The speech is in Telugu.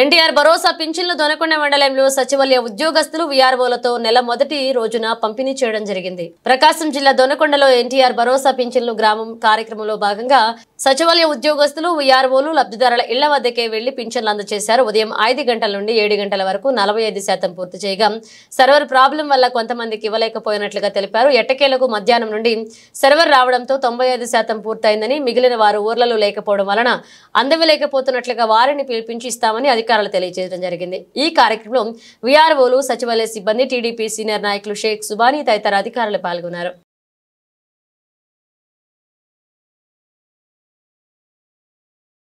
ఎన్టీఆర్ భరోసా పింఛన్లు దొనకొండ మండలంలో సచివాలయ ఉద్యోగస్తులు వీఆర్ఓలతో నెల మొదటి రోజున పంపిణీ చేయడం జరిగింది ప్రకాశం జిల్లా దొనకొండలో ఎన్టీఆర్ భరోసా పింఛన్లు గ్రామం కార్యక్రమంలో భాగంగా సచివాలయ ఉద్యోగస్తులు వీఆర్ఓలు లబ్ధిదారుల ఇళ్ల వద్దకే వెళ్లి పింఛన్లు అందజేశారు ఉదయం ఐదు గంటల నుండి ఏడు గంటల వరకు నలభై శాతం పూర్తి చేయగా సర్వర్ ప్రాబ్లం వల్ల కొంతమందికి ఇవ్వలేకపోయినట్లుగా తెలిపారు ఎట్టకేలకు మధ్యాహ్నం నుండి సర్వర్ రావడంతో తొంభై శాతం పూర్తయిందని మిగిలిన వారు ఊర్లలో లేకపోవడం వలన అందవలేకపోతున్నట్లుగా వారిని పిలిపించి ఇస్తామని అధికారులు తెలియజేయడం జరిగింది ఈ కార్యక్రమంలో విఆర్ఓలు సచివాలయ సిబ్బంది టీడీపీ సీనియర్ నాయకులు షేక్ సుబానీ తదితర అధికారులు పాల్గొన్నారు